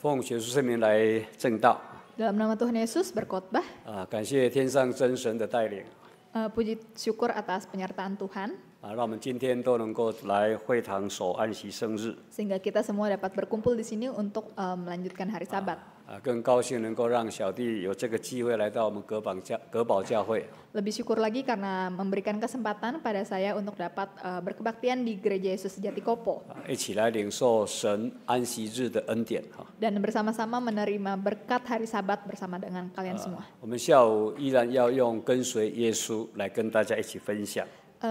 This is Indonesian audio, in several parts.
奉耶稣圣名来正道。Dalam nama Tuhan Yesus berkhotbah. syukur atas penyertaan Tuhan. kita semua dapat berkumpul di sini untuk melanjutkan hari Sabat. 啊，更高兴能够让小弟有这个机会来到我们格宝教格宝教会。lebih syukur lagi karena memberikan kesempatan pada saya untuk dapat eh, berkebaktian di Gereja Yesus Sejati kopo 一起来领受神安息日的恩典哈 dan ah，bersama bersama-sama menerima berkat hari Sabat bersama dengan kalian semua.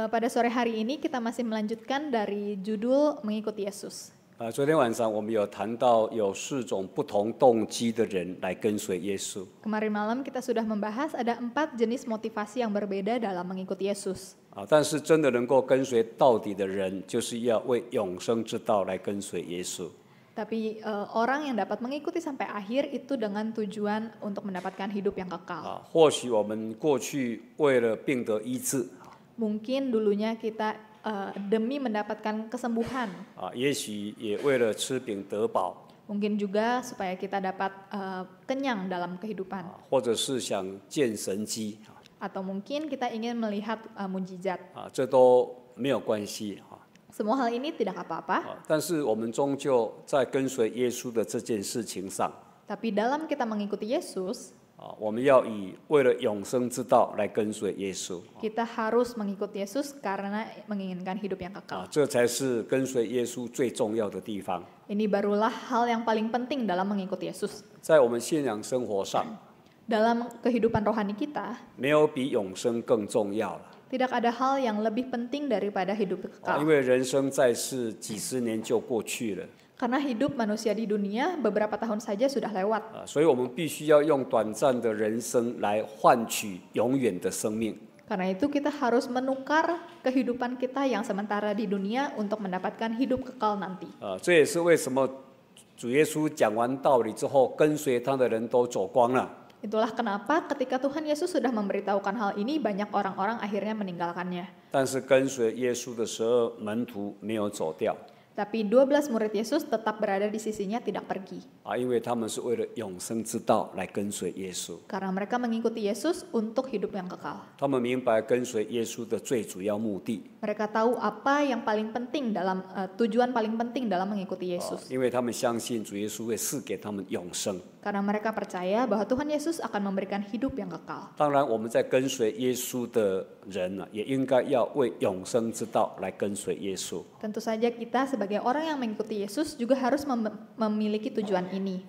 pada sore hari ini kita masih melanjutkan dari judul mengikuti Yesus. 啊，昨天晚上我们有谈到有四种不同动机的人来跟随耶稣。Kemarin malam kita sudah membahas ada empat jenis motivasi yang berbeda dalam mengikuti Yesus. uh, orang yang dapat mengikuti sampai akhir itu dengan tujuan untuk mendapatkan hidup yang kekal. 啊，或许我们过去为了病得医治，mungkin dulunya kita Eh, demi mendapatkan kesembuhan. Ah, mungkin juga supaya kita dapat eh, kenyang dalam kehidupan. Ah, atau mungkin kita ingin melihat uh, mujizat. Ah, semua hal ini tidak apa-apa. Tapi dalam kita mengikuti Yesus, 啊，我们要以为了永生之道来跟随耶稣。kita harus m e n g i k u t Yesus karena menginginkan hidup yang kekal。这才是跟随耶稣最重要的地方。ini barulah hal yang paling penting dalam mengikuti Yesus。在我们信仰生活上。dalam kehidupan rohani kita。没有比永生更重要了。tidak ada hal yang lebih penting daripada hidup kekal。因为人生在世几十年就过去了。karena hidup manusia di dunia beberapa tahun saja sudah lewat. Ah, karena itu kita harus menukar kehidupan kita yang sementara di dunia untuk mendapatkan hidup kekal nanti. Ah, Itulah kenapa ketika Tuhan Yesus sudah memberitahukan hal ini, banyak orang-orang akhirnya meninggalkannya tapi 12 murid Yesus tetap berada di sisinya tidak pergi. Karena mereka mengikuti Yesus untuk hidup yang kekal. Mereka tahu apa yang paling penting dalam uh, tujuan paling penting dalam mengikuti Yesus. Karena mereka percaya bahwa Tuhan Yesus akan memberikan hidup yang kekal. Tentu saja kita sebagai sebagai orang yang mengikuti Yesus juga harus mem memiliki tujuan ini.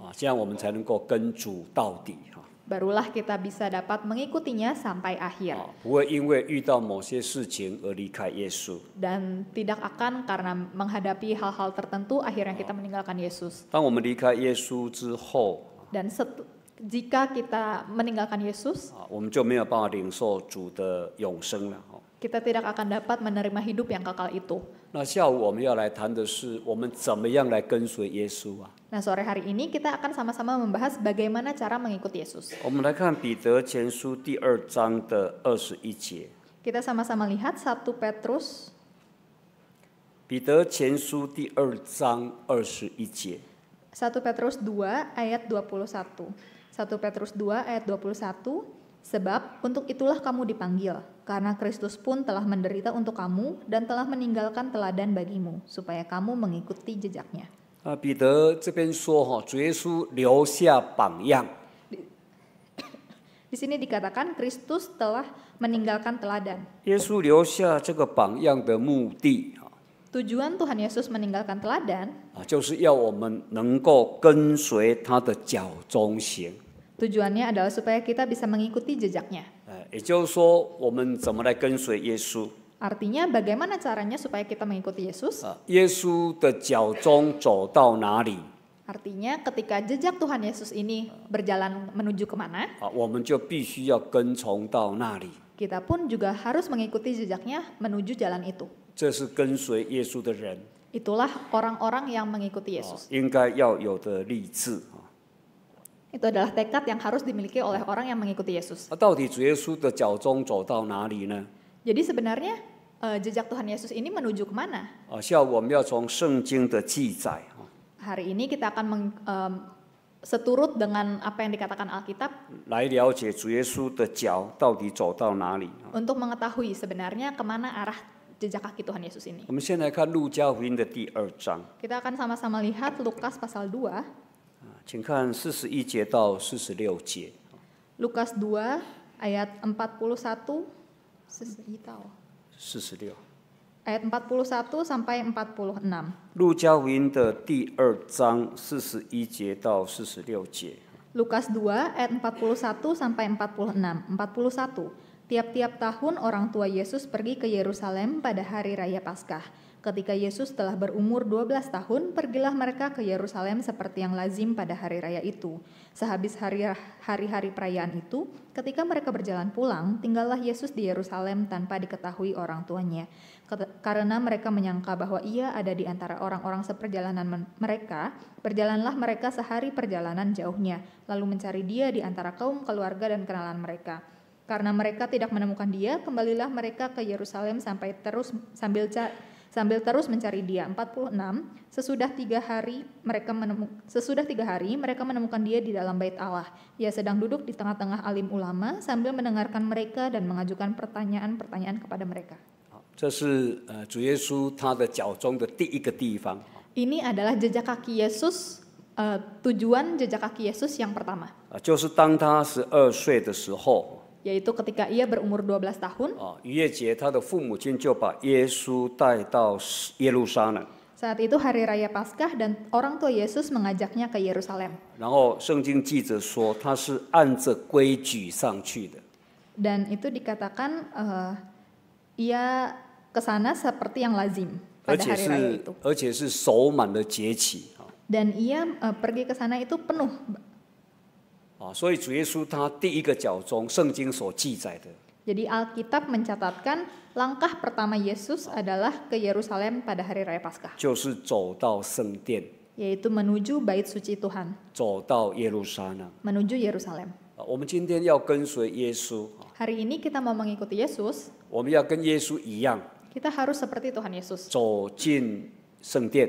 Barulah kita bisa dapat mengikutinya sampai akhir. Ah，Dan tidak akan karena menghadapi hal-hal tertentu akhirnya kita meninggalkan Yesus. Dan jika kita meninggalkan Yesus, 我们就没有办法领受主的永生了。kita tidak akan dapat menerima hidup yang kekal itu. Nah, sore hari ini kita akan sama-sama membahas bagaimana cara mengikuti Yesus. Kita sama-sama lihat 1 Petrus 1 Petrus 2 ayat 21. 1 Petrus 2 ayat 21, sebab untuk itulah kamu dipanggil, karena Kristus pun telah menderita untuk kamu dan telah meninggalkan teladan bagimu, supaya kamu mengikuti jejaknya. di sini dikatakan Kristus telah meninggalkan teladan. Yesus tujuan Tuhan Yesus meninggalkan teladan, Tujuannya adalah supaya kita bisa mengikuti jejaknya. 也就是说，我们怎么来跟随耶稣？Artinya bagaimana caranya supaya kita mengikuti Yesus? 啊，耶稣的脚踪走到哪里？Artinya ah, ketika jejak Tuhan Yesus ini berjalan menuju kemana? kita pun juga harus mengikuti jejaknya menuju jalan itu. Itulah orang-orang yang mengikuti ah, Yesus itu adalah tekad yang harus dimiliki oleh orang yang mengikuti Yesus. Ah, Jadi sebenarnya uh, jejak Tuhan Yesus ini menuju kemana? Ah, Hari ini kita akan meng, um, seturut dengan apa yang dikatakan Alkitab. Untuk mengetahui sebenarnya kemana arah jejak kaki Tuhan Yesus ini. Kita akan sama-sama lihat Lukas pasal 2. 请看四十一节到四十六节。Lukas dua ayat empat puluh satu 41 empat ayat satu sampai empat 46. Lukas 2 ayat 41 sampai 46. 41. Tiap-tiap tahun orang tua Yesus pergi ke Yerusalem pada hari raya Paskah Ketika Yesus telah berumur 12 tahun, pergilah mereka ke Yerusalem seperti yang lazim pada hari raya itu. Sehabis hari-hari perayaan itu, ketika mereka berjalan pulang, tinggallah Yesus di Yerusalem tanpa diketahui orang tuanya. Karena mereka menyangka bahwa ia ada di antara orang-orang seperjalanan mereka, berjalanlah mereka sehari perjalanan jauhnya, lalu mencari dia di antara kaum keluarga dan kenalan mereka. Karena mereka tidak menemukan dia, kembalilah mereka ke Yerusalem sampai terus sambil sambil terus mencari dia. 46 Sesudah tiga hari mereka menemukan sesudah tiga hari mereka menemukan dia di dalam bait Allah. Ia sedang duduk di tengah-tengah alim ulama sambil mendengarkan mereka dan mengajukan pertanyaan-pertanyaan kepada mereka. Ini adalah jejak kaki Yesus uh, tujuan jejak kaki Yesus yang pertama. 就是当他十二岁的时候。Ah, yaitu ketika ia berumur 12 tahun. Ah, iya, saat saat itu hari raya Paskah dan orang tua Yesus mengajaknya ke Yerusalem. dan itu dikatakan uh, ia ke sana seperti yang lazim pada hari raya itu. dan ia uh, pergi ke sana itu penuh 啊，所以主耶稣他第一个脚中，圣经所记载的。Jadi Alkitab mencatatkan langkah pertama Yesus adalah ke Yerusalem pada hari raya Paskah. 就是走到圣殿，Yaitu menuju bait suci Tuhan, 走到耶路撒冷。menuju Yerusalem. Hari ini kita mau mengikuti Yesus, 我们要跟耶稣一样，kita harus seperti Tuhan Yesus. 走进圣殿，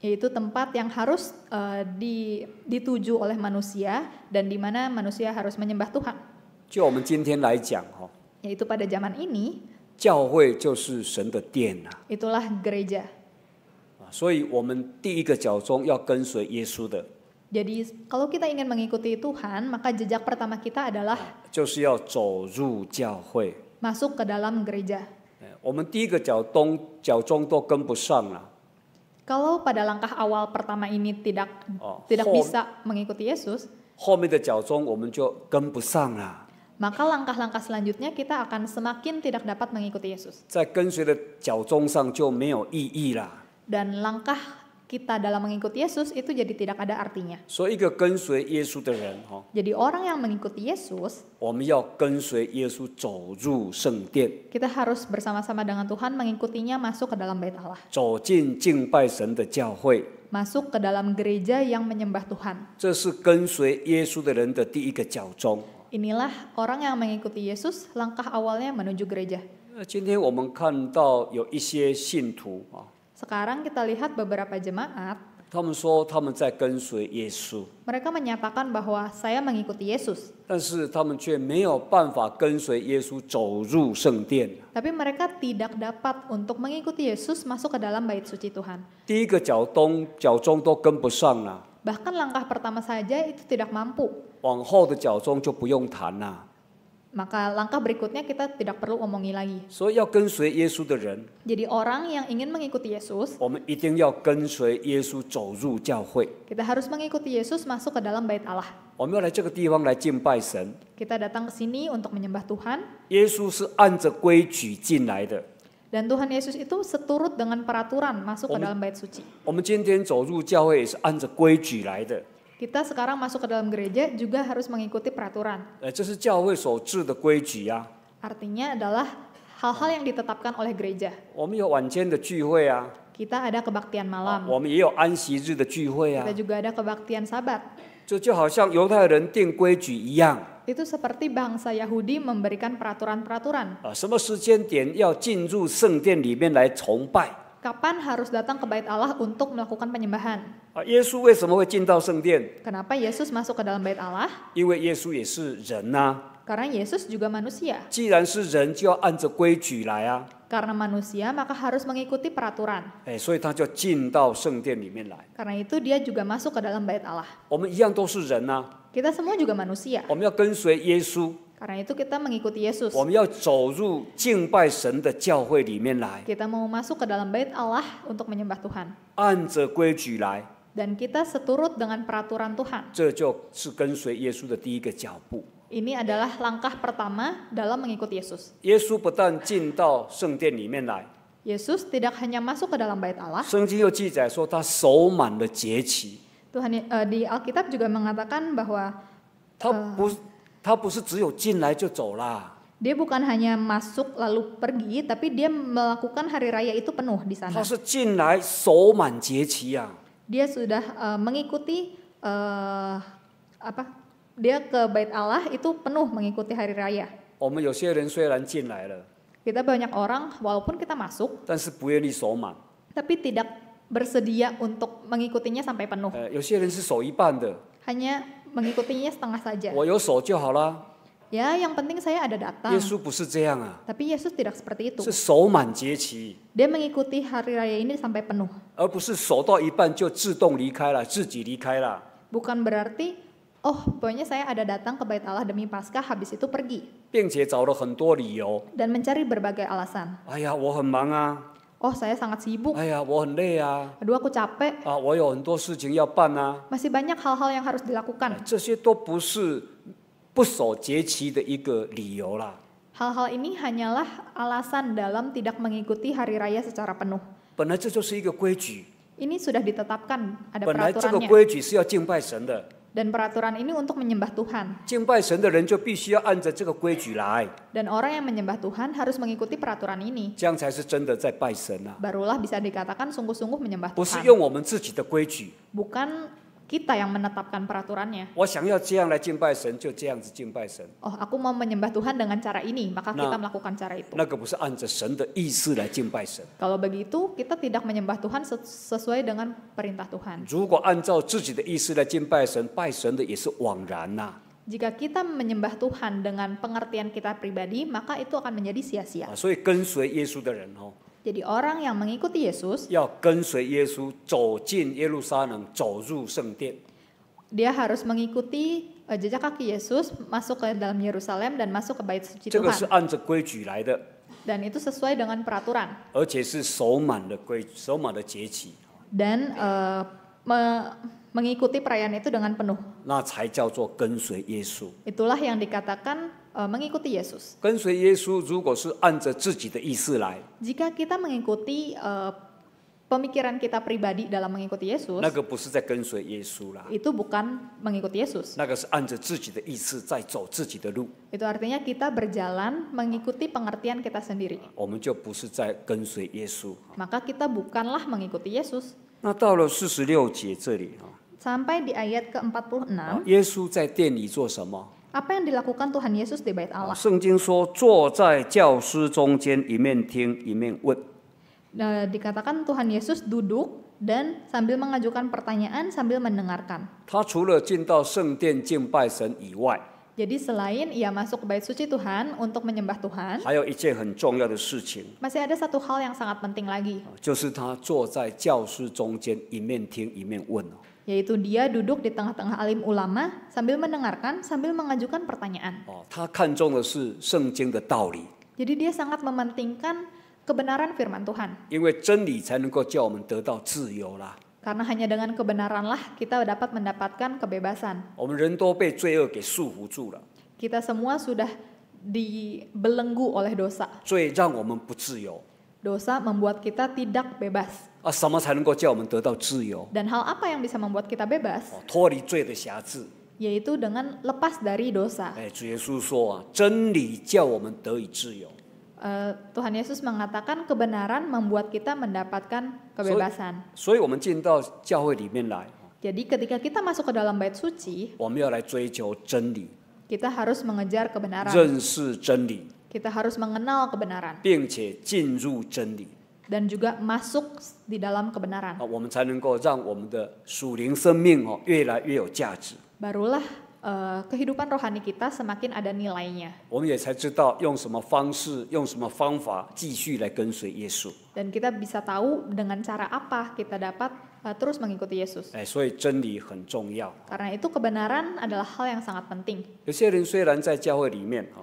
yaitu tempat yang harus uh, di, dituju oleh manusia dan di mana manusia harus menyembah Tuhan. Yaitu pada zaman ini Itulah gereja. jadi kalau kita ingin mengikuti Tuhan, maka jejak pertama kita adalah masuk ke dalam gereja. 我们第一个脚东脚中都跟不上了。kalau pada langkah awal pertama ini tidak oh, tidak home, bisa mengikuti Yesus, maka langkah-langkah selanjutnya kita akan semakin tidak dapat mengikuti Yesus. Dan langkah kita dalam mengikuti Yesus itu jadi tidak ada artinya. So, jadi orang yang mengikuti Yesus, kita harus bersama-sama dengan Tuhan mengikutinya masuk ke dalam bait Allah. Masuk ke dalam gereja yang menyembah Tuhan. Inilah orang yang mengikuti Yesus langkah awalnya menuju gereja. 今天我们看到有一些信徒啊。sekarang kita lihat beberapa jemaat Mereka menyatakan bahwa saya mengikuti Yesus, Tapi mereka tidak dapat untuk mengikuti Yesus masuk ke dalam bait suci Tuhan. bahkan langkah pertama saja itu tidak mampu maka langkah berikutnya kita tidak perlu omongi lagi. Ya Jadi orang yang ingin mengikuti Yesus, kita harus mengikuti Yesus masuk ke dalam bait Allah. Kita datang ke sini untuk menyembah Tuhan. dan Tuhan Yesus itu seturut dengan peraturan masuk ke dalam bait 我们今天走入教会也是按着规矩来的。kita sekarang masuk ke dalam gereja juga harus mengikuti peraturan. Eh, Artinya adalah hal-hal yang ditetapkan oleh gereja. Kita ada kebaktian malam. Kita juga ada kebaktian sabat. Itu seperti bangsa Yahudi memberikan peraturan-peraturan kapan harus datang ke bait Allah untuk melakukan penyembahan? Ah, Kenapa Yesus masuk ke dalam bait Allah? Karena Yesus juga manusia. Karena manusia maka harus mengikuti peraturan. Eh，Karena itu dia juga masuk ke dalam bait Allah. Kita semua juga manusia. Karena itu kita mengikuti Yesus. Kita mau masuk ke dalam bait Allah untuk menyembah Tuhan. Dan kita seturut dengan peraturan Tuhan. Ini adalah langkah pertama dalam mengikuti Yesus. Yesus tidak hanya masuk ke dalam bait Allah. Tuhan, uh, eh, di Alkitab juga mengatakan bahwa 他不是只有进来就走啦。Dia bukan hanya masuk lalu pergi, tapi dia melakukan hari raya itu penuh di sana. 他是进来守满节期啊。Dia sudah uh, mengikuti uh, apa? Dia ke bait Allah itu penuh mengikuti hari raya. 我们有些人虽然进来了。Kita banyak orang walaupun kita masuk. 但是不愿意守满。Tapi tidak bersedia untuk mengikutinya sampai penuh. Uh, 有些人是守一半的。Hanya mengikutinya setengah saja. Ya, yang penting saya ada datang. data. Tapi Yesus tidak seperti itu. Dia mengikuti hari raya ini sampai penuh. Bukan berarti oh pokoknya saya ada datang ke Bait Allah demi Paskah habis itu pergi. Dan mencari berbagai alasan. 哎呀，我很忙啊。Oh, saya sangat sibuk. Ya, ya. Aduh aku capek. Ah, ya, Masih banyak hal-hal yang harus dilakukan. hal hal ini hanyalah alasan dalam tidak mengikuti hari raya secara penuh. Ini sudah ditetapkan, ada peraturannya. Dan peraturan ini untuk menyembah Tuhan. Dan orang yang menyembah Tuhan harus mengikuti peraturan ini. Barulah bisa dikatakan sungguh-sungguh menyembah Tuhan. Bukan kita yang menetapkan peraturannya. Oh, aku mau menyembah Tuhan dengan cara ini, maka kita melakukan cara itu. Kalau begitu, kita tidak menyembah Tuhan sesuai dengan perintah Tuhan. Jika kita menyembah Tuhan dengan pengertian kita pribadi, maka itu akan menjadi sia-sia. Jadi orang yang mengikuti Yesus Dia harus mengikuti eh, jejak kaki Yesus masuk ke dalam Yerusalem dan masuk ke bait suci Tuhan. Dan itu sesuai dengan peraturan. Er dan eh, mengikuti perayaan itu dengan penuh. Itulah yang dikatakan 呃，mengikuti eh, Yesus。跟随耶稣如果是按着自己的意思来，jika kita mengikuti uh, pemikiran kita pribadi dalam mengikuti Yesus，那个不是在跟随耶稣啦，itu bukan mengikuti Yesus。那个是按着自己的意思在走自己的路，itu artinya kita berjalan mengikuti pengertian kita sendiri。我们就不是在跟随耶稣，maka kita bukanlah mengikuti Yesus。那到了四十六节这里啊，sampai di ayat ke enam。耶稣在店里做什么？apa yang dilakukan Tuhan Yesus di bait Allah? dikatakan Tuhan Yesus duduk dan sambil mengajukan pertanyaan sambil mendengarkan. Jadi selain ia masuk ke bait suci Tuhan untuk menyembah Tuhan, Masih ada satu hal yang sangat penting lagi, 就是他坐在教师中间，一面听一面问哦。yaitu dia duduk di tengah-tengah alim ulama sambil mendengarkan sambil mengajukan pertanyaan. Oh, Jadi dia sangat mementingkan kebenaran firman Tuhan. Karena hanya dengan kebenaranlah kita dapat mendapatkan kebebasan. Kita semua sudah dibelenggu oleh dosa. Dosa membuat kita tidak bebas. Dan hal apa yang bisa membuat kita bebas? bebas？脱离罪的辖制。yaitu dengan lepas dari dosa. Tuhan Yesus mengatakan kebenaran membuat kita mendapatkan kebebasan. Jadi ketika kita masuk ke dalam bait suci, kita harus mengejar kebenaran. Kita harus mengenal kebenaran dan juga masuk di dalam kebenaran. Barulah uh, eh, kehidupan rohani kita semakin ada nilainya. Dan kita bisa tahu dengan cara apa kita dapat uh, terus mengikuti Yesus. Karena itu kebenaran adalah hal yang sangat penting. 有些人虽然在教会里面哈。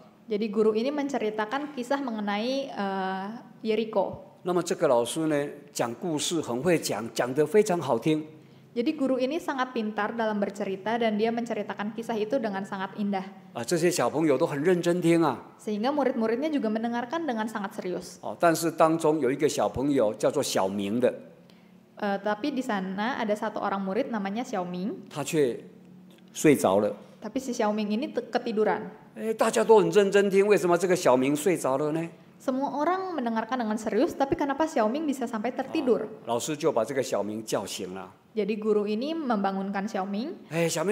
Jadi guru ini menceritakan kisah mengenai uh, eh, Jadi guru ini sangat pintar dalam bercerita dan dia menceritakan kisah itu dengan sangat indah. Uh, Sehingga murid murid-muridnya juga mendengarkan dengan sangat serius. Uh, tapi di sana ada satu orang murid namanya Xiao Tapi si Xiao Ming ini ketiduran. Semua orang mendengarkan dengan serius, tapi kenapa Xiao Ming bisa sampai tertidur? 老师就把这个小明叫醒了。Jadi guru ini membangunkan Xiao Ming. Xiao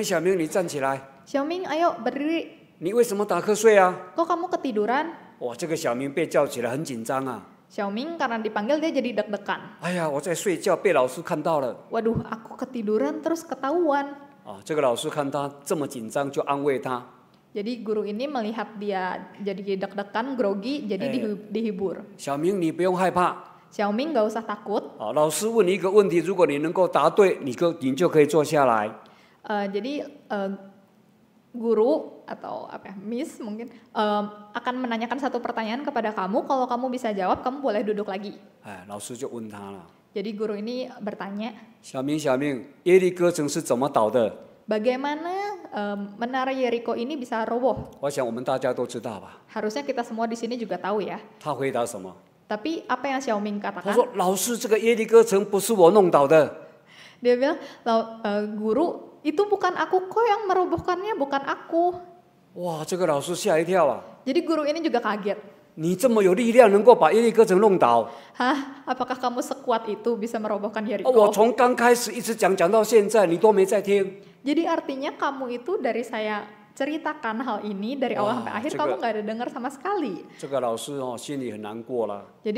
Ming, ayo berdiri. 你为什么打瞌睡啊？Kok kamu ketiduran? Wah, 哇，这个小明被叫起来很紧张啊！Xiao Ming karena dipanggil dia jadi deg-degan. 哎呀，我在睡觉，被老师看到了。Waduh, aku ketiduran terus ketahuan. 啊，这个老师看他这么紧张，就安慰他。jadi guru ini melihat dia jadi deg-degan, grogi, jadi eh, dihibur. Xiaoming, ni buyong haipa. Xiaoming gak usah takut. Oh, Laosi wen ni Uh, jadi uh, guru atau apa ya, miss mungkin um, akan menanyakan satu pertanyaan kepada kamu. Kalau kamu bisa jawab, kamu boleh duduk lagi. Eh, Jadi guru ini bertanya. Xiaoming, Xiaoming, Eli ge Bagaimana um, menara Yeriko ini bisa roboh? Harusnya kita semua di sini juga tahu ya. Tapi apa yang Xiaoming katakan? Dia bilang, uh, guru, itu bukan aku kok yang merobohkannya, bukan aku. Wah, Jadi guru ini juga kaget apakah kamu sekuat itu bisa merobohkan Yeriko? Oh, 我从刚开始一直讲讲到现在，你都没在听。Jadi artinya kamu itu dari saya ceritakan hal ini dari awal sampai akhir kamu nggak ada dengar sama sekali.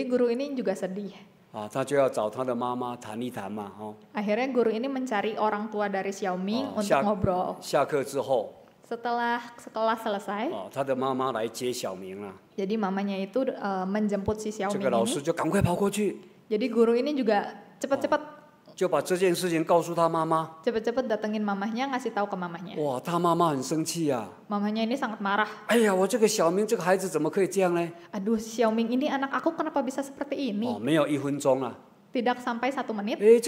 guru ini juga sedih. Ah, guru ini mencari orang tua dari Xiaoming untuk ngobrol. 下课之后 setelah sekolah selesai, oh, jadi mamanya itu uh, menjemput si Xiaoming, Jadi guru ini juga cepat-cepat cepat-cepat, datengin mamahnya, ngasih tahu ke mamahnya. Mamahnya ini sangat marah. 哎呀，我这个小明这个孩子怎么可以这样呢？Aduh, Xiaoming ini anak aku kenapa bisa seperti ini? Tidak sampai satu menit. Eh,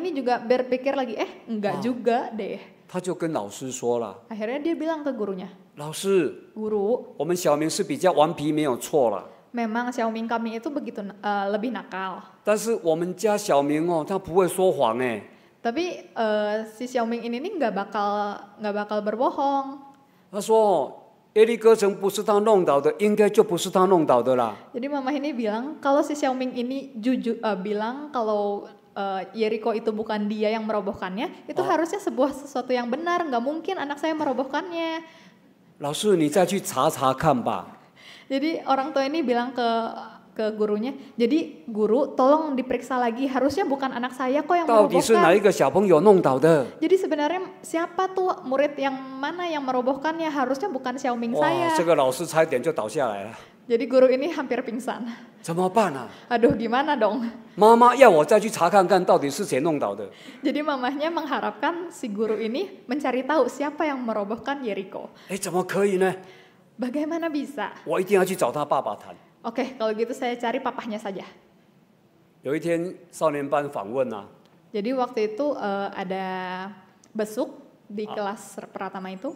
ini juga berpikir lagi, eh enggak juga deh. 他就跟老师说了。Akhirnya dia bilang ke gurunya. 老师，Guru, 我们小明是比较顽皮，没有错了。memang Xiaoming kami itu begitu uh, lebih nakal. Ming 但是我们家小明哦，他不会说谎哎。Tapi uh, eh, si Xiao Ming ini nih nggak bakal nggak bakal berbohong. Dia Jadi mama ini bilang kalau si Xiao Ming ini jujur uh, bilang kalau uh, itu bukan dia yang merobohkannya, itu oh. harusnya sebuah sesuatu yang benar, nggak mungkin anak saya merobohkannya. Jadi orang tua ini bilang ke ke gurunya, jadi guru tolong diperiksa lagi, harusnya bukan anak saya kok yang merobohkan. Jadi sebenarnya siapa tuh murid yang mana yang merobohkannya, harusnya bukan Xiaoming saya. Jadi guru ini hampir pingsan. Aduh, gimana dong? Mama ya, Jadi mamanya mengharapkan si guru ini mencari tahu siapa yang merobohkan Yeriko. Eh, Bagaimana bisa? Oke, kalau gitu saya cari papahnya saja. 有一天少年班访问啊。Jadi waktu itu uh, ada besuk di ah. kelas pertama itu.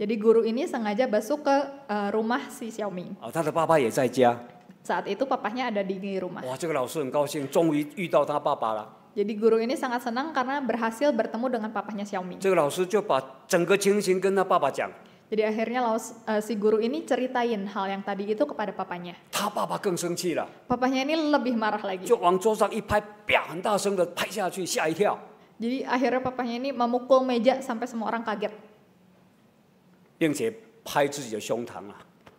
Jadi guru ini sengaja masuk ke uh, rumah si Xiaomi. Saat itu papahnya ada di rumah. Jadi guru ini sangat senang karena berhasil bertemu dengan papahnya Xiaomi. Jadi akhirnya Laos, uh, eh, si guru ini ceritain hal yang tadi itu kepada papanya. Papahnya ini lebih marah lagi. 就往桌上一拍，啪，很大声的拍下去，吓一跳。jadi akhirnya papanya ini memukul meja sampai semua orang kaget.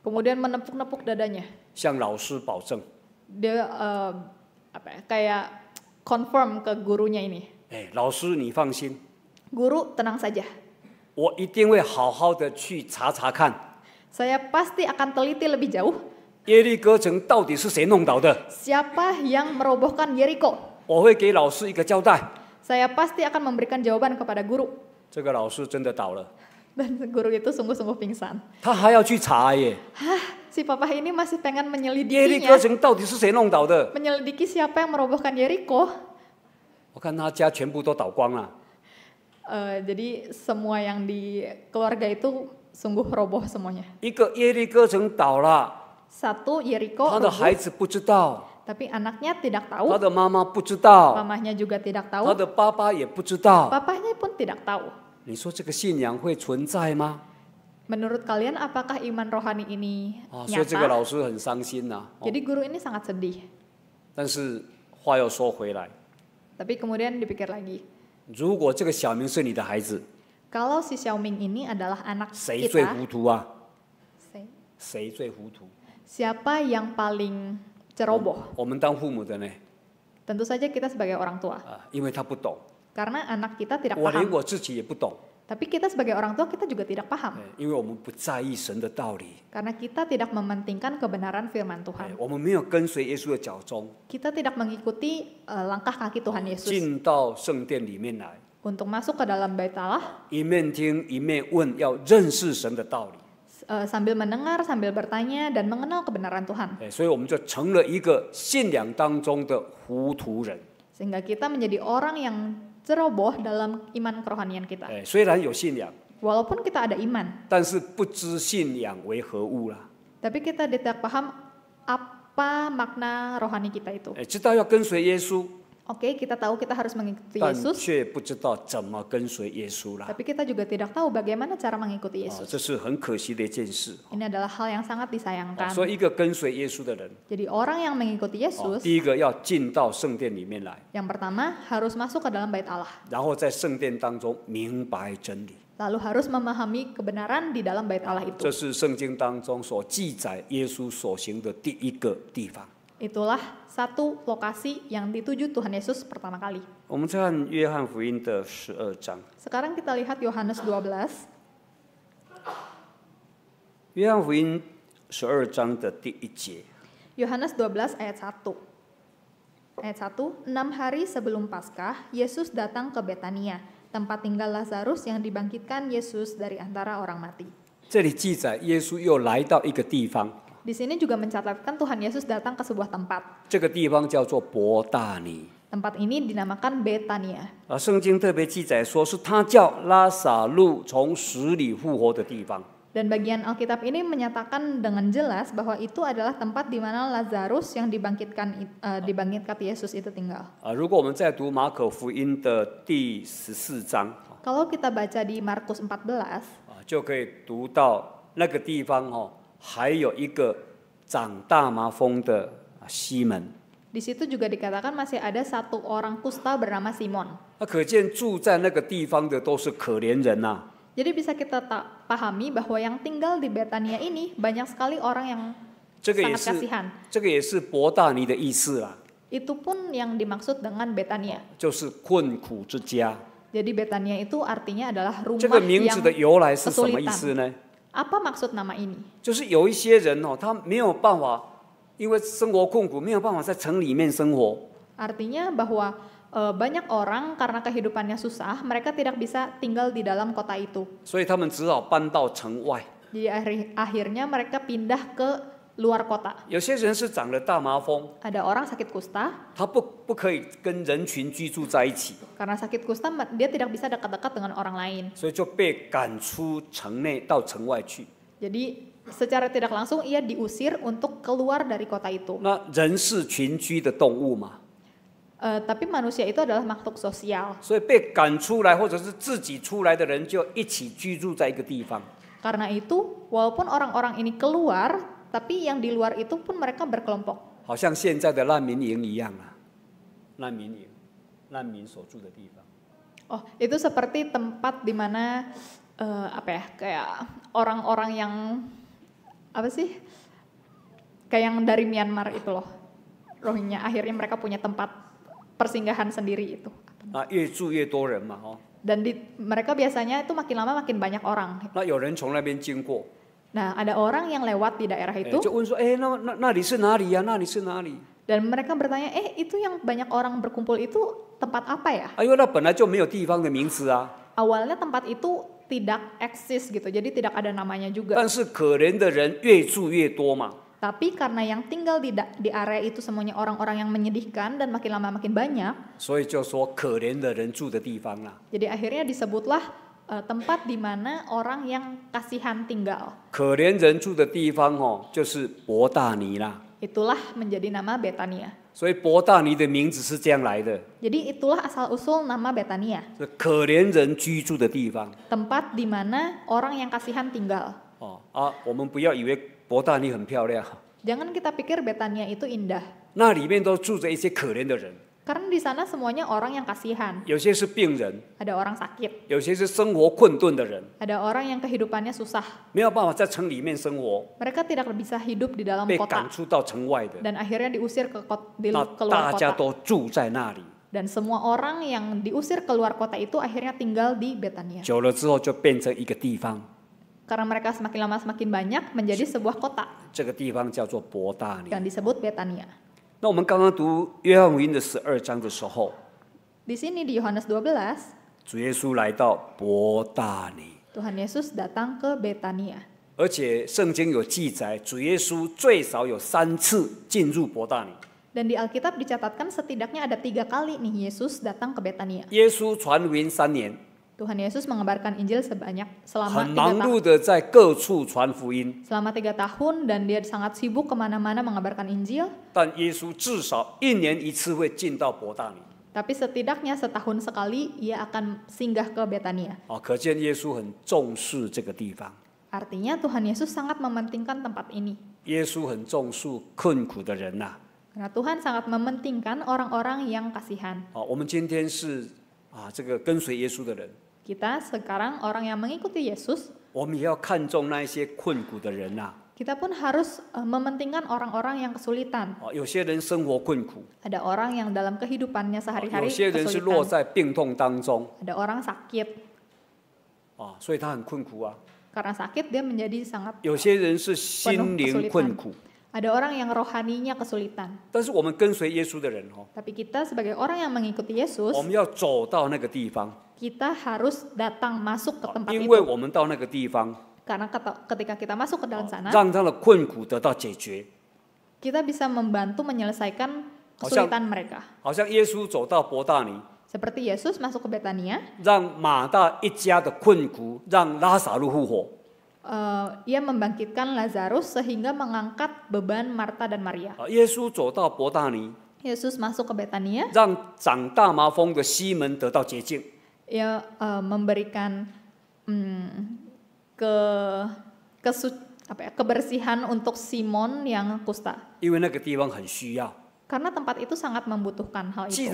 Kemudian menepuk-nepuk dadanya. Dia uh, apa ya, kayak confirm ke gurunya ini. Eh, hey, Guru tenang saja. Kan. Saya pasti akan teliti lebih jauh. Siapa yang merobohkan Yeriko？我会给老师一个交代。saya pasti akan memberikan jawaban kepada guru. Dan guru itu sungguh-sungguh pingsan. si papa ini masih pengen menyelidikinya. Menyelidiki siapa yang merobohkan Jericho. Uh, jadi semua yang di keluarga itu sungguh roboh semuanya. Satu Jericho roboh tapi anaknya tidak tahu. tidak tahu. Mamahnya juga tidak tahu. tidak tahu. Papa Papahnya pun tidak tahu. Menurut kalian apakah iman rohani ini nyata? Jadi guru ini sangat sedih. Tapi kemudian dipikir lagi. Kalau si Xiaoming ini adalah anak kita, siapa yang paling ceroboh. Tentu saja kita sebagai orang tua. Karena anak kita tidak paham. Tapi kita sebagai orang tua kita juga tidak paham. Karena kita tidak mementingkan kebenaran firman Tuhan. Kita tidak mengikuti uh, langkah kaki Tuhan Yesus. Untuk masuk ke dalam bait Allah. Eh, sambil mendengar, sambil bertanya dan mengenal kebenaran Tuhan. Eh, Sehingga kita menjadi orang yang ceroboh dalam iman kerohanian kita. Eh, Walaupun kita ada iman, tapi kita tidak paham apa makna rohani kita itu. Oke, okay, kita tahu kita harus mengikuti Yesus. Tapi kita juga tidak tahu bagaimana cara mengikuti ah, Yesus. Ini adalah hal yang sangat disayangkan. Ah, Jadi orang yang mengikuti ah, Yesus, ya, yang pertama harus masuk ke dalam bait Allah. Lalu harus memahami kebenaran di dalam bait Allah itu. Itulah satu lokasi yang dituju Tuhan Yesus pertama kali. Sekarang kita lihat Yohanes 12. Yohanes 12 ayat 1. Ayat 1, enam hari sebelum Paskah, Yesus datang ke Betania, tempat tinggal Lazarus yang dibangkitkan Yesus dari antara orang mati. Di sini juga mencatatkan Tuhan Yesus datang ke sebuah tempat. Tempat ini dinamakan Betania. Dan bagian Alkitab ini menyatakan dengan jelas bahwa itu adalah tempat di mana Lazarus yang dibangkitkan uh, dibangkitkan Yesus itu tinggal. Kalau kita baca di Markus 14，就可以读到那个地方哦。还有一个长大麻风的西门。Di situ juga dikatakan masih ada satu orang kusta bernama Simon. 那可见住在那个地方的都是可怜人呐、啊。Jadi bisa kita tak pahami bahwa yang tinggal di Betania ini banyak sekali orang yang sangat kasihan. 这个也是伯大尼的意思啦、Itu pun yang dimaksud dengan Betania. 就是困苦之家。Jadi Betania itu artinya adalah rumah yang 由来是什么意思呢？apa maksud nama ini? Artinya bahwa e, banyak orang karena kehidupannya susah, mereka tidak bisa tinggal di dalam kota itu. Jadi akhirnya mereka pindah ke luar kota. Ada orang sakit kusta. Karena sakit kusta dia tidak bisa dekat-dekat dengan orang lain. Jadi secara tidak langsung ia diusir untuk keluar dari kota itu. Uh, tapi manusia itu adalah makhluk sosial. Karena itu, walaupun orang-orang ini keluar tapi yang di luar itu pun mereka berkelompok. Oh, itu seperti tempat di mana uh, apa ya kayak orang-orang yang apa sih kayak yang dari Myanmar itu loh Rohingya akhirnya mereka punya tempat persinggahan sendiri itu. Dan di, mereka biasanya itu makin lama makin banyak orang. 那有人从那边经过。Nah, ada orang yang lewat di daerah itu. Eh, nah, ya, dan mereka bertanya, eh itu yang banyak orang berkumpul itu tempat apa ya? Ayo, Awalnya tempat itu tidak eksis gitu, jadi tidak ada namanya juga. Kan Tapi karena yang tinggal di, di area itu semuanya orang-orang yang menyedihkan dan makin lama makin banyak. Jadi akhirnya disebutlah uh, tempat di mana orang yang kasihan tinggal. Itulah menjadi nama Betania. Jadi itulah asal usul nama Betania. di mana orang yang kasihan tinggal. Jangan kita pikir Betania itu indah. Karena di sana semuanya orang yang kasihan. Ada orang sakit. Ada orang yang kehidupannya susah. Mereka tidak bisa hidup di dalam kota. Dan akhirnya diusir ke di nah, keluar kota. Dan semua orang yang diusir keluar kota itu akhirnya tinggal di Betania. Karena mereka semakin lama semakin banyak menjadi sebuah kota. Yang disebut Betania. 那我们刚刚读约翰福音的十二章的时候，di sini di Yohanes 12, 主耶稣来到伯大尼，Tuhan Yesus datang ke Betania. di Alkitab dicatatkan setidaknya ada tiga kali nih Yesus datang ke Betania. 耶稣传福音三年，Tuhan Yesus mengabarkan Injil sebanyak selama tiga tahun. Selama tiga tahun dan dia sangat sibuk kemana-mana mengabarkan Injil. Tapi setidaknya setahun sekali ia akan singgah ke Betania. Artinya Tuhan Yesus sangat mementingkan tempat ini. Karena Tuhan sangat mementingkan orang-orang yang kasihan. Kita sekarang orang yang mengikuti Yesus. Kita pun harus eh, mementingkan orang-orang yang kesulitan. Oh, Ada orang yang dalam kehidupannya oh, sehari-hari kesulitan. Ada orang sakit. Ah, Karena sakit dia menjadi sangat penuh kesulitan. Ada orang yang rohaninya kesulitan. Tapi kita sebagai orang yang mengikuti Yesus, kita harus datang masuk ke tempat itu. Karena ketika kita masuk ke dalam sana, kita bisa membantu menyelesaikan kesulitan mereka. Seperti Yesus masuk ke Betania, 让马大一家的困苦，让拉萨路复活。Eh, ia membangkitkan Lazarus sehingga mengangkat beban Marta dan Maria. Ah, Yesus masuk ke Betania, 让长大麻风的西门得到洁净。ia uh, eh, memberikan um, ke kesu, apa ya, kebersihan untuk Simon yang kusta. 因为那个地方很需要，Karena tempat itu sangat membutuhkan hal itu.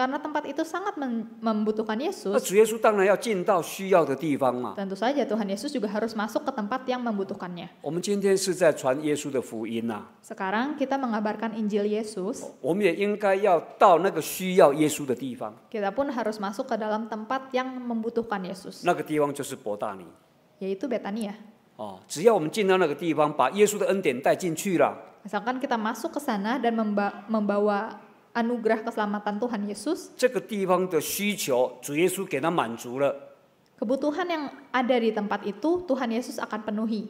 Karena tempat itu sangat membutuhkan Yesus. Tentu saja Tuhan Yesus juga harus masuk ke tempat yang membutuhkannya. Sekarang kita mengabarkan Injil Yesus. Oh, kita pun harus masuk ke dalam tempat yang membutuhkan Yesus. Yaitu Betania. Asalkan oh, kita masuk ke sana dan membawa anugerah keselamatan Tuhan Yesus. Kebutuhan yang ada di tempat itu Tuhan Yesus akan penuhi.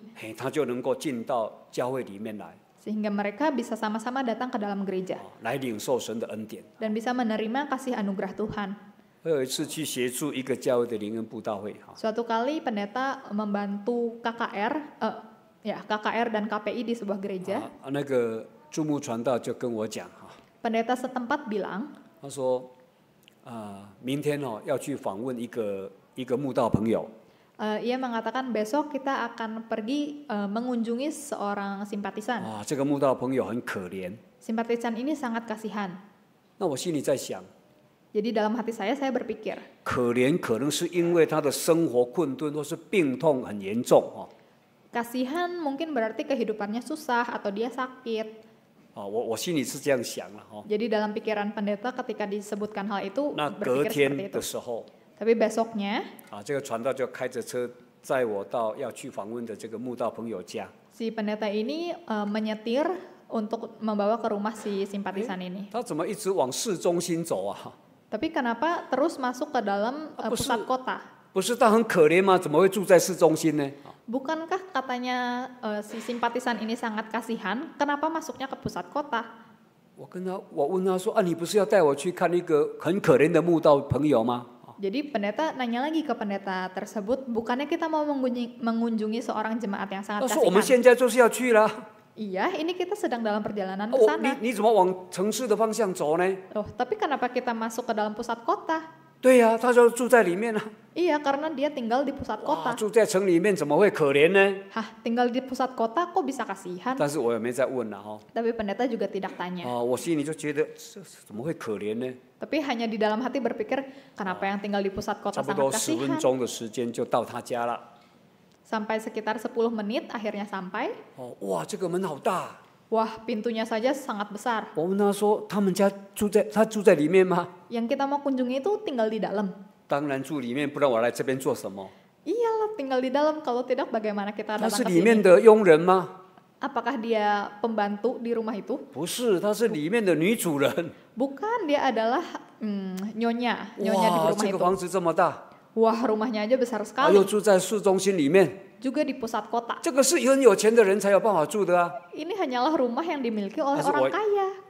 sehingga mereka bisa sama-sama datang ke dalam gereja dan bisa menerima kasih anugerah Tuhan. Suatu kali pendeta membantu KKR, uh, ya KKR dan KPI di sebuah gereja. 那个注目传道就跟我讲。pendeta setempat bilang, 他说，啊、呃，明天哦要去访问一个一个慕道朋友。Uh, ia mengatakan besok kita akan pergi uh, mengunjungi seorang simpatisan. Ah, simpatisan ini sangat kasihan. Jadi dalam hati saya saya berpikir. "Kasihan mungkin berarti kehidupannya susah atau dia sakit. 啊，我我心里是这样想了，吼。jadi dalam pikiran pendeta ketika disebutkan hal itu, 那隔天的时候。tapi besoknya 啊，这个传道就开着车载我到要去访问的这个穆道朋友家。si pendeta ini menyetir untuk membawa ke rumah si simpatisan ini。他怎么一直往市中心走啊？tapi kenapa terus masuk ke dalam pusat kota？不是，他很可怜吗？怎么会住在市中心呢？Bukankah katanya uh, si simpatisan ini sangat kasihan? Kenapa masuknya ke pusat kota? 我跟他，我问他说：“啊，你不是要带我去看一个很可怜的慕道朋友吗？” Jadi pendeta nanya lagi ke pendeta tersebut, bukannya kita mau mengunjungi, mengunjungi seorang jemaat yang sangat kasihan? 他说：“我们 kasihan? iya, ini kita sedang dalam perjalanan ke sana. Oh, tapi kenapa kita masuk ke dalam pusat kota? 对呀,他就住在里面了。Iya, karena dia tinggal di pusat kota. Hah, tinggal di pusat kota kok bisa kasihan? Tapi pendeta juga tidak tanya. Oh, Tapi hanya di dalam hati berpikir, kenapa yang tinggal di pusat kota sangat kasihan? Sampai sekitar 10 menit akhirnya sampai. Oh, wah, Wah, pintunya saja sangat besar. Yang kita mau kunjungi itu tinggal di dalam. 当然住里面，不然我来这边做什么？Iyalah tinggal di dalam. Kalau tidak bagaimana kita datang ke dia pembantu di rumah itu? 不是，她是里面的女主人。Bukan, dia adalah hmm, nyonya, nyonya di rumah rumahnya besar di pusat kota. hanyalah rumah yang dimiliki oleh orang kaya.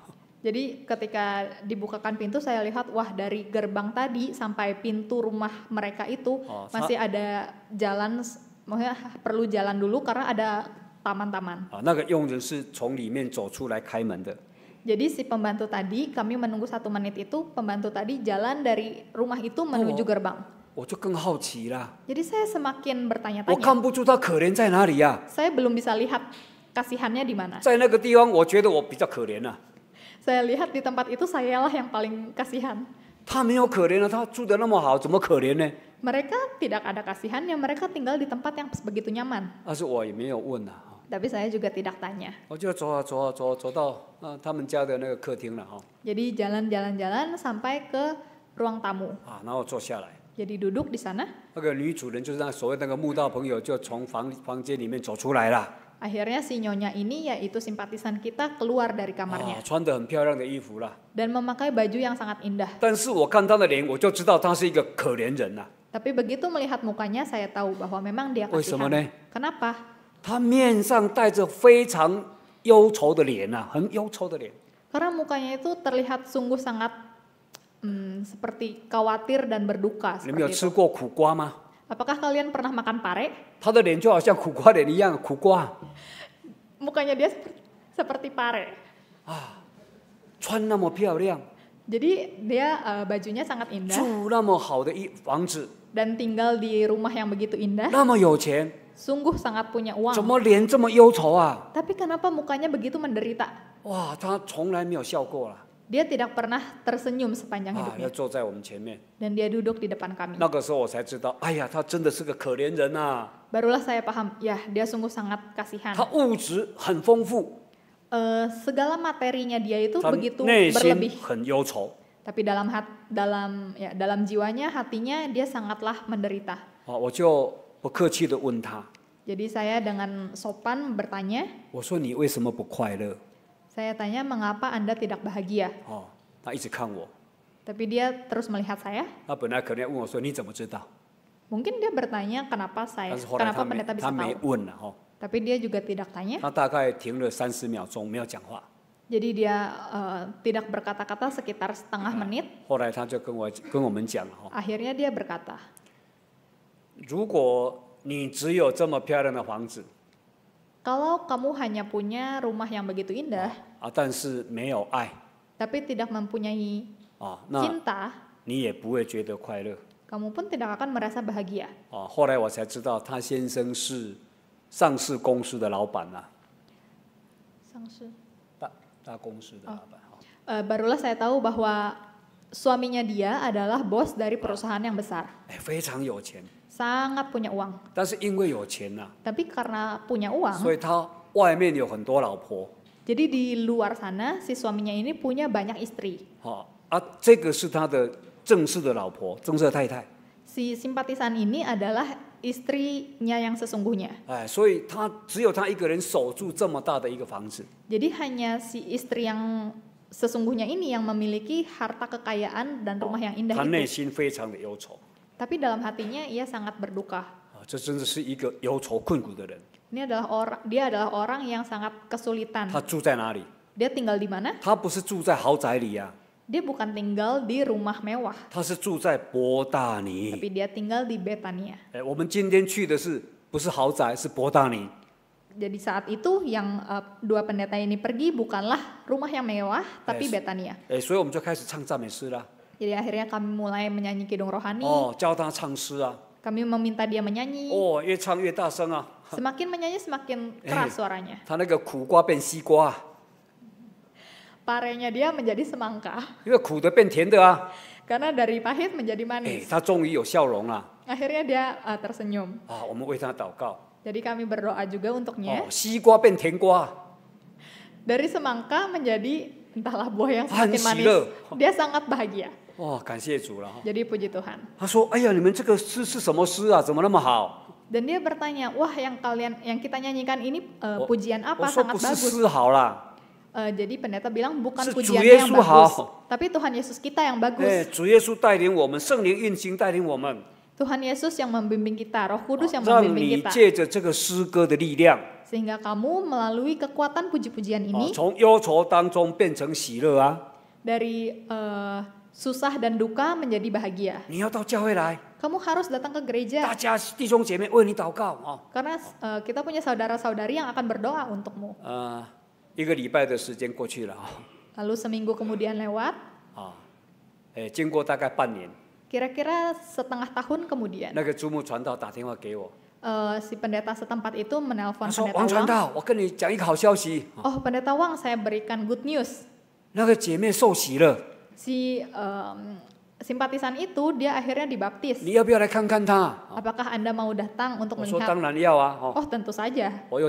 Jadi ketika dibukakan pintu saya lihat wah dari gerbang tadi sampai pintu rumah mereka itu oh, masih ada jalan perlu jalan dulu karena ada taman-taman. Ah, Jadi si pembantu tadi kami menunggu satu menit itu pembantu tadi jalan dari rumah itu menuju oh, gerbang. Jadi saya semakin bertanya-tanya. Saya belum bisa lihat kasihannya di mana saya lihat di tempat itu sayalah yang paling kasihan. Mereka tidak ada kasihan, yang mereka tinggal di tempat yang begitu nyaman. Tapi saya juga tidak tanya. Jadi jalan jalan-jalan-jalan sampai ke ruang tamu. Jadi duduk di sana. 那个女主人就是那所谓那个慕道朋友就从房房间里面走出来了。Akhirnya si nyonya ini yaitu simpatisan kita keluar dari kamarnya. Oh, dan memakai baju yang sangat indah. Tapi begitu melihat mukanya saya tahu bahwa memang dia kasihan. Kenapa? Karena mukanya itu terlihat sungguh sangat hmm, seperti khawatir dan berduka. Apakah kalian pernah makan pare? Mukanya dia seperti, pare. Ah, Jadi dia eh, bajunya sangat indah Dan tinggal di rumah yang begitu indah. Sungguh sangat punya uang. Tapi kenapa mukanya begitu menderita? 哇，他从来没有笑过了。dia tidak pernah tersenyum sepanjang hidupnya. Dan dia duduk di depan kami. Barulah saya paham, ya dia sungguh sangat kasihan. Uh, segala materinya dia itu begitu berlebih. Tapi dalam hat, dalam ya dalam jiwanya, hatinya dia sangatlah menderita. Jadi saya dengan sopan bertanya. 我说你为什么不快乐? Saya tanya mengapa Anda tidak bahagia? 哦，他一直看我。Tapi oh, dia terus melihat saya. 他本来可能要问我说你怎么知道？Mungkin dia bertanya kenapa saya, kenapa pendeta bisa tahu. Oh. Tapi dia juga tidak tanya. Jadi dia uh, tidak berkata-kata sekitar setengah ah, menit. Oh. Akhirnya dia berkata, kalau kamu hanya punya rumah yang begitu indah, ah, tapi tidak mempunyai ah, cinta, kamu pun tidak akan merasa bahagia. Ah, su barulah saya tahu bahwa suaminya dia adalah bos dari perusahaan yang besar sangat punya uang. tapi karena punya uang, jadi di luar sana si suaminya ini punya banyak istri. Si simpatisan ini adalah istrinya yang sesungguhnya. Jadi hanya si istri yang sesungguhnya ini yang memiliki harta kekayaan dan rumah yang indah itu. Tapi dalam hatinya ia sangat berduka. Ini adalah orang dia adalah orang yang sangat kesulitan. Dia tinggal di mana? Dia bukan tinggal di rumah mewah. Tapi dia tinggal di Betania. Jadi saat itu yang uh, dua pendeta ini pergi bukanlah rumah yang mewah, tapi Betania. Jadi akhirnya kami mulai menyanyi kidung rohani. Oh, 哦，教他唱诗啊。Kami ah. meminta dia menyanyi. Oh, 哦，越唱越大声啊。Semakin ah. menyanyi semakin keras eh, suaranya. 他那个苦瓜变西瓜。Parenya dia menjadi semangka. 因为苦的变甜的啊。Karena dari pahit menjadi manis. 哎，他终于有笑容了。Akhirnya eh, dia uh, tersenyum. 啊，我们为他祷告。Jadi kami berdoa juga untuknya. Oh, 哦，西瓜变甜瓜。Dari semangka menjadi entahlah buah yang semakin manis. Dia sangat bahagia. 哦，感谢主了哈。Jadi puji Tuhan. Dan dia bertanya, wah yang kalian yang kita nyanyikan ini uh, pujian apa oh, sangat bagus. 诗好啦，Uh, eh, jadi pendeta bilang bukan pujiannya yang bagus, tapi Tuhan Yesus kita yang bagus. Eh, Tuhan Yesus yang membimbing kita, Roh Kudus yang membimbing kita. Sehingga kamu melalui kekuatan puji-pujian ini, dari susah dan duka menjadi bahagia. Kamu harus datang ke gereja. Karena uh, eh, kita punya saudara-saudari yang akan berdoa untukmu. Lalu seminggu kemudian lewat. eh, Kira-kira setengah tahun kemudian. Uh, si pendeta setempat itu menelpon pendeta Wang. Oh pendeta Wang, saya berikan good news. 那个姐妹受洗了。si um, simpatisan itu dia akhirnya dibaptis. Apakah Anda mau datang untuk oh, melihat? Oh. oh, tentu saja. Uh,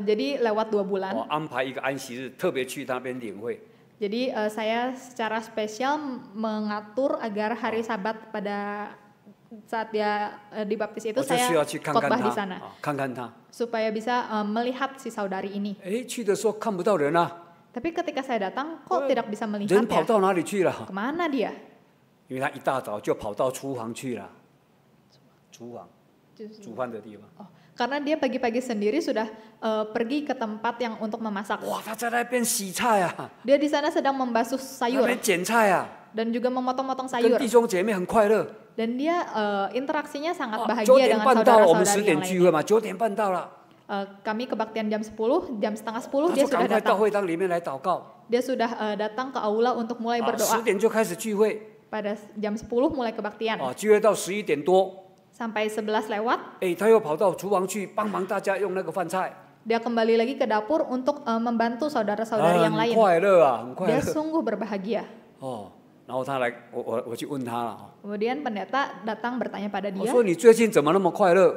jadi lewat dua bulan. Jadi uh, saya secara spesial mengatur agar hari Sabat pada saat dia uh, dibaptis itu saya kan kan khotbah di sana. Kan Supaya bisa uh, melihat si saudari ini. Eh, tapi ketika saya datang kok well, tidak bisa melihat ya? Kemana dia? Karena dia pagi-pagi sendiri sudah uh, pergi ke tempat yang untuk memasak. Wah, Dia di sana sedang membasuh sayur. Dan juga memotong-motong sayur. Dan dia uh, interaksinya sangat bahagia dengan saudara-saudara yang lainnya. Uh, kami kebaktian jam 10, jam setengah 10 dia sudah datang. Dia sudah eh, uh, datang ke aula untuk mulai ah, berdoa. Uh, Pada jam 10 mulai kebaktian. Uh, Sampai 11 lewat. Eh, dia kembali lagi ke dapur untuk uh, membantu saudara-saudari yang lain. Dia sungguh berbahagia. Oh. 然后他来，我我我去问他了。Kemudian pendeta datang bertanya pada dia. 我说你最近怎么那么快乐？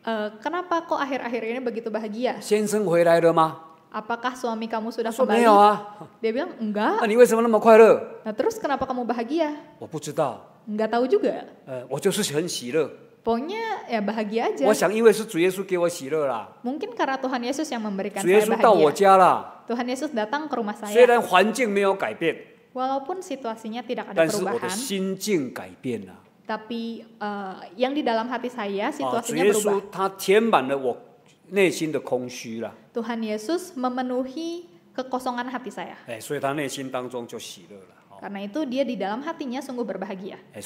Uh, kenapa kok akhir-akhir ini begitu bahagia? Apakah suami kamu sudah kembali? Ya. Dia bilang enggak. Nah terus kenapa kamu bahagia? Enggak tahu juga. Eh，Pokoknya ya bahagia aja. Mungkin karena Tuhan Yesus yang memberikan saya bahagia. Tuhan Yesus datang ke rumah saya. Walaupun situasinya tidak ada perubahan tapi uh, yang di dalam hati saya ah, situasinya berubah. Tuhan Yesus memenuhi kekosongan hati saya. Eh, Karena itu dia di dalam hatinya sungguh berbahagia. Eh,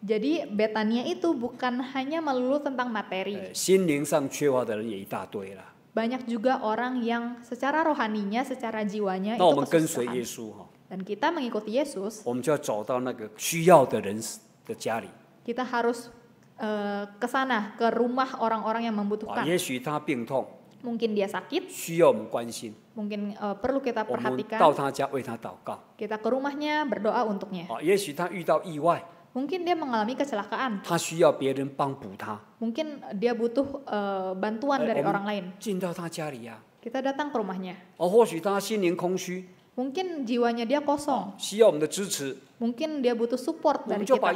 Jadi Betania itu bukan hanya melulu tentang materi. Banyak juga orang yang secara rohaninya, secara jiwanya itu kesusahan. Dan kita mengikuti Yesus. Kita harus uh, ke sana, ke rumah orang-orang yang membutuhkan. Mungkin dia sakit. Mungkin eh, perlu kita perhatikan. Kita ke rumahnya berdoa untuknya. Mungkin dia mengalami kecelakaan. Mungkin dia butuh uh, bantuan dari orang lain. Kita datang ke rumahnya. Mungkin jiwanya dia kosong. Mungkin dia butuh support dari kita.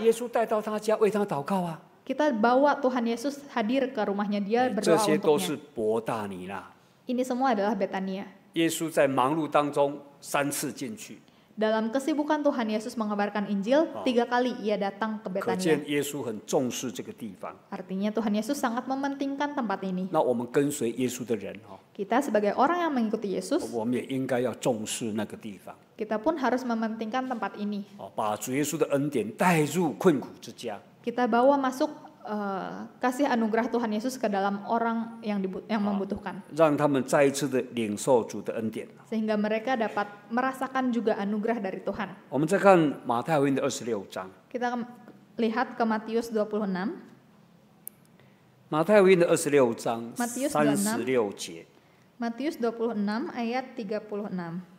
Kita bawa Tuhan Yesus hadir ke rumahnya dia berdoa untuknya. Ini semua adalah Betania. Dalam kesibukan Tuhan Yesus mengabarkan Injil, oh. tiga kali ia datang ke Betania. Artinya Tuhan Yesus sangat mementingkan tempat ini. Kita sebagai orang yang mengikuti Yesus, kita pun harus mementingkan tempat ini. Kita bawa masuk uh, kasih anugerah Tuhan Yesus ke dalam orang yang dibut yang ah. membutuhkan. Sehingga mereka dapat merasakan juga anugerah dari Tuhan. Kita lihat ke Matius 26. Matius 26 Matius 26 ayat 36.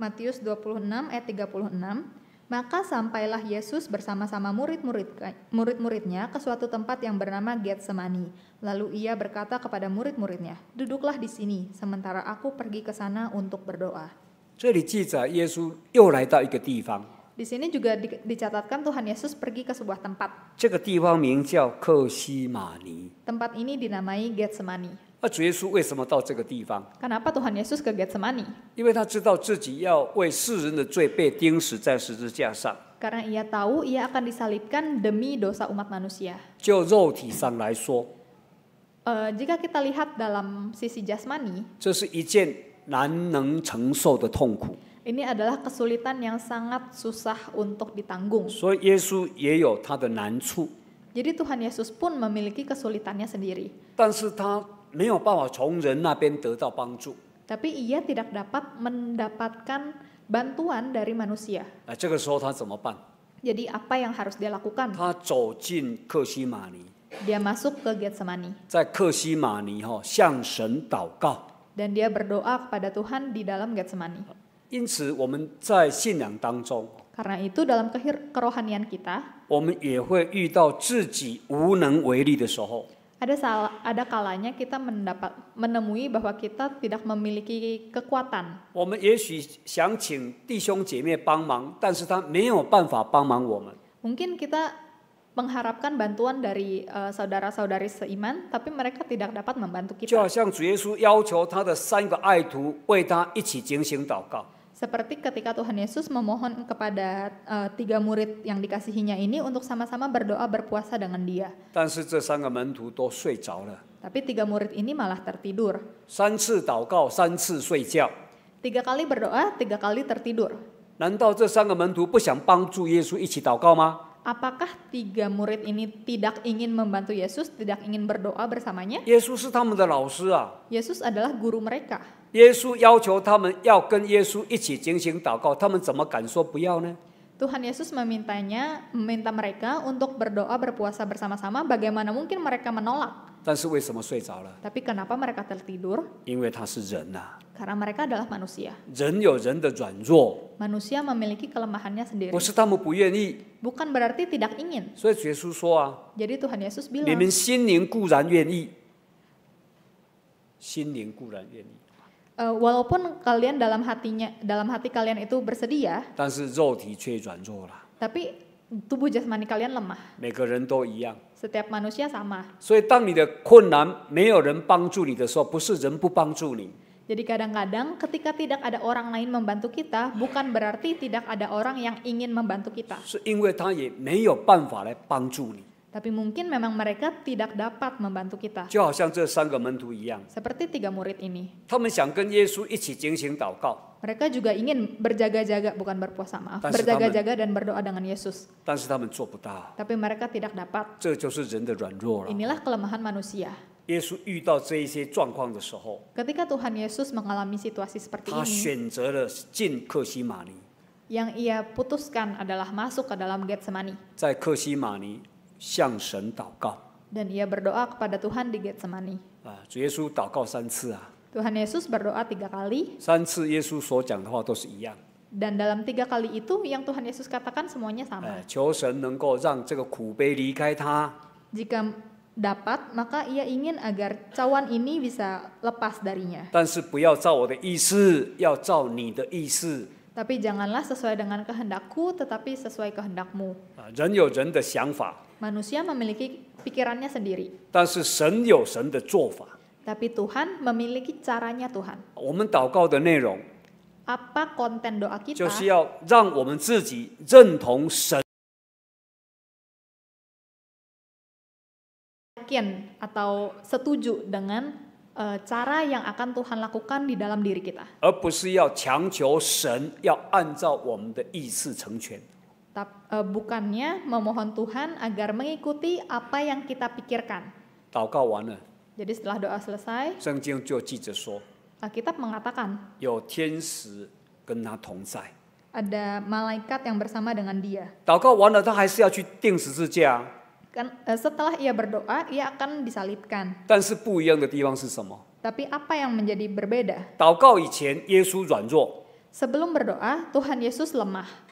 Matius 26 ayat 36 maka sampailah Yesus bersama-sama murid-murid murid-muridnya ke suatu tempat yang bernama Getsemani. Lalu ia berkata kepada murid-muridnya, "Duduklah di sini sementara aku pergi ke sana untuk berdoa." Di sini juga dicatatkan Tuhan Yesus pergi ke sebuah tempat. Tempat ini dinamai Getsemani. 那主耶稣为什么到这个地方？因为他知道自己要为世人的罪被钉死在十字架上。因为祂知道祂将要被钉死在十字架上。就肉体上来说，呃，如果我们看在身体方面，这是一件难能承受的痛苦。这是非常难以承受的痛苦。所以耶稣也有他的难处。所以主耶稣也有他的难处。但是他没有办法从人那边得到帮助。Tapi ia tidak dapat mendapatkan bantuan dari manusia. Jadi apa yang harus dia lakukan? Dia masuk ke Getsemani Dan dia berdoa kepada Tuhan di dalam Getsemani. 因此我们在信仰当中，Karena itu dalam kehir- kerohanian kita, ada salah ada kalanya kita mendapat menemui bahwa kita tidak memiliki kekuatan. mungkin kita mengharapkan bantuan dari eh, saudara-saudari seiman, tapi mereka tidak dapat membantu kita. 就好像主耶稣要求他的三个爱徒为他一起警醒祷告。seperti ketika Tuhan Yesus memohon kepada uh, tiga murid yang dikasihinya ini untuk sama-sama berdoa berpuasa dengan dia. Tapi tiga murid ini malah tertidur. Tiga kali berdoa, tiga kali tertidur. Apakah tiga murid ini tidak ingin membantu Yesus, tidak ingin berdoa bersamanya? Yesus adalah guru mereka. Tuhan Yesus memintanya, meminta mereka untuk berdoa berpuasa bersama-sama. Bagaimana mungkin mereka menolak? Tapi kenapa mereka tertidur? Karena mereka adalah manusia. Manusia memiliki kelemahannya sendiri. Bukan berarti tidak ingin. Jadi Tuhan Yesus bilang, Uh, walaupun kalian dalam hatinya dalam hati kalian itu bersedia, tapi tubuh jasmani kalian lemah. Setiap manusia sama. Jadi kadang-kadang ketika tidak ada orang lain membantu kita, bukan berarti tidak ada orang yang ingin membantu kita. Tapi mungkin memang mereka tidak dapat membantu kita. Seperti tiga murid ini. Mereka juga ingin berjaga-jaga, bukan berpuasa, maaf. Berjaga-jaga dan berdoa dengan Yesus. Tapi mereka tidak dapat. Inilah kelemahan manusia. ketika Tuhan Yesus mengalami situasi seperti ini, yang ia putuskan adalah masuk ke dalam Getsemani. 向神祷告。Dan ia berdoa kepada Tuhan di Getsemani. 啊，主耶稣祷告三次啊。Tuhan Yesus berdoa tiga kali. 三次耶稣所讲的话都是一样。Dan dalam tiga kali itu yang Tuhan Yesus katakan semuanya sama. 求神能够让这个苦悲离开他。Jika dapat maka ia ingin agar cawan ini bisa lepas darinya. 但是不要照我的意思，要照你的意思。Tapi janganlah sesuai dengan kehendakku, tetapi sesuai kehendakmu. 人有人的想法。Manusia memiliki pikirannya sendiri. Tapi Tuhan memiliki caranya Tuhan. apa konten doa kita yakin atau setuju dengan uh, cara yang akan Tuhan lakukan di dalam diri kita. 而不是要强求神要按照我们的意志成全。E, bukannya memohon Tuhan agar mengikuti apa yang kita pikirkan. Jadi setelah doa selesai, Alkitab mengatakan Ada malaikat yang bersama dengan dia. E, setelah ia berdoa, ia akan disalibkan. Tapi apa yang menjadi berbeda? Sebelum berdoa, Tuhan Yesus lemah.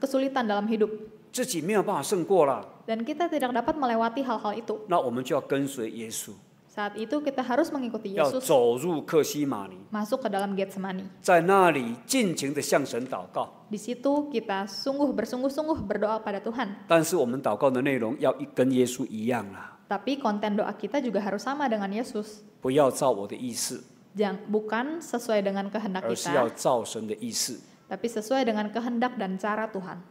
kesulitan dalam hidup. Dan kita tidak dapat melewati hal-hal itu. Saat itu kita harus mengikuti Yesus. Masuk ke dalam Getsemani. Di situ kita sungguh bersungguh-sungguh berdoa pada Tuhan. Tapi konten doa kita juga harus sama dengan Yesus. Jangan, bukan sesuai dengan kehendak kita tapi sesuai dengan kehendak dan cara Tuhan.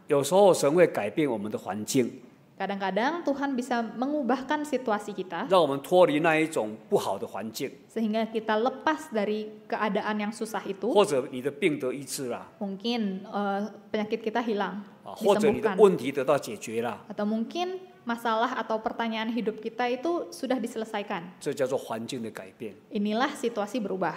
Kadang-kadang Tuhan bisa mengubahkan situasi kita. Sehingga kita lepas dari keadaan yang susah itu. Mungkin uh, eh, penyakit kita hilang, disembuhkan. Atau mungkin masalah atau pertanyaan hidup kita itu sudah diselesaikan. Inilah situasi berubah.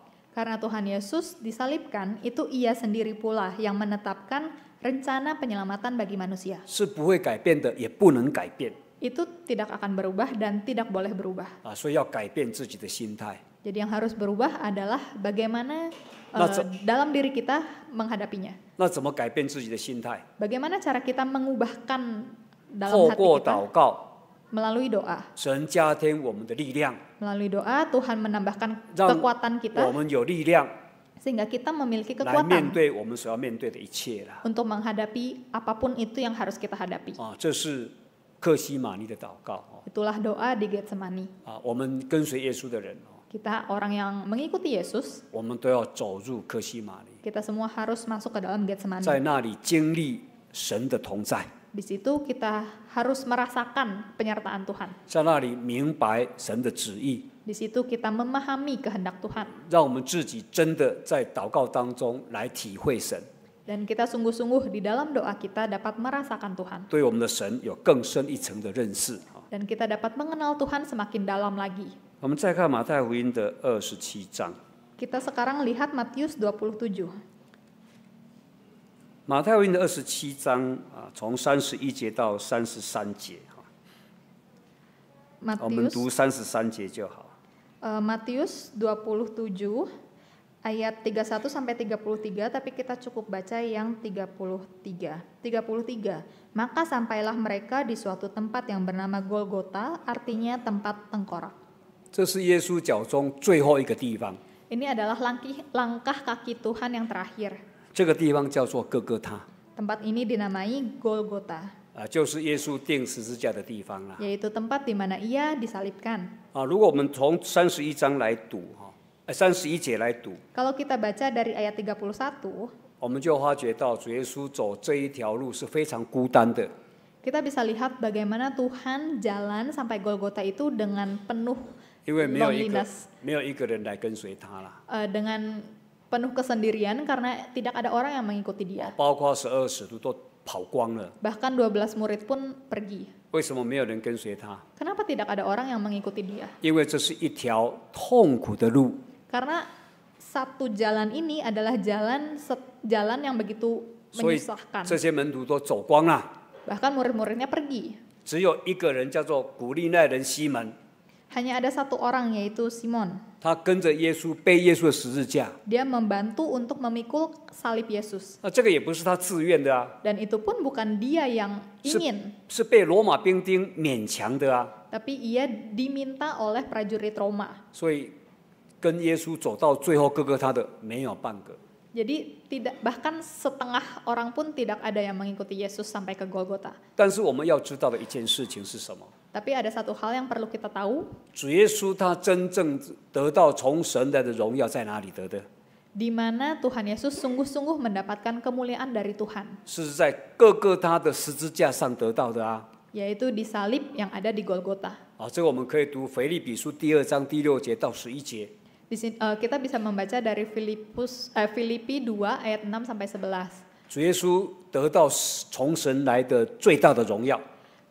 Karena Tuhan Yesus disalibkan, itu ia sendiri pula yang menetapkan rencana penyelamatan bagi manusia. Itu tidak akan berubah dan tidak boleh berubah. Jadi yang harus berubah adalah bagaimana uh, dalam diri kita menghadapinya. Bagaimana cara kita mengubahkan dalam hati kita? melalui doa. Melalui doa Tuhan menambahkan kekuatan kita. sehingga kita memiliki kekuatan untuk menghadapi apapun itu yang harus kita hadapi. Itulah doa di Getsemani. kita orang yang mengikuti Yesus, kita semua harus masuk ke dalam Getsemani. Di situ kita harus merasakan penyertaan Tuhan. di situ kita memahami kehendak Tuhan. dan kita sungguh-sungguh di dalam doa kita dapat merasakan Tuhan. dan kita dapat mengenal Tuhan semakin dalam lagi. kita sekarang lihat Matius 27. 马太福音的二十七章啊，从三十一节到三十三节哈。我们读三十三节就好。Uh, 27 ayat 31 sampai 33 tapi kita cukup baca yang 33. 33. Maka sampailah mereka di suatu tempat yang bernama Golgota, artinya tempat tengkorak. Ini adalah langkah, langkah kaki Tuhan yang terakhir. 这个地方叫做哥哥他。Tempat ini dinamai Golgota. tempat di mana ia disalibkan. kita baca dari ayat tiga 31, 我们就发觉到主耶稣走这一条路是非常孤单的。kita bisa lihat bagaimana Tuhan jalan sampai Golgota itu dengan penuh 因为没有一个 penuh kesendirian karena tidak ada orang yang mengikuti dia. Bahkan 12 murid pun pergi. Kenapa tidak ada orang yang mengikuti dia? Karena satu jalan ini adalah jalan jalan yang begitu menyusahkan. Bahkan murid-muridnya pergi. 只有一个人叫做古利奈人西门。hanya ada satu orang yaitu Simon. Dia membantu untuk memikul salib Yesus. Dan itu pun bukan dia yang ingin. Tapi ia diminta oleh prajurit Roma. Jadi, tidak bahkan setengah orang pun tidak ada yang mengikuti Yesus sampai ke Golgota. Tapi ada satu hal yang perlu kita tahu. 主耶稣他真正得到从神来的荣耀在哪里得的？di mana Tuhan Yesus sungguh-sungguh mendapatkan kemuliaan dari Tuhan. Yaitu di salib yang ada di Golgota. sini, uh, kita bisa membaca dari Filipus uh, Filipi 2 ayat 6 sampai 11. 主耶稣得到从神来的最大的荣耀。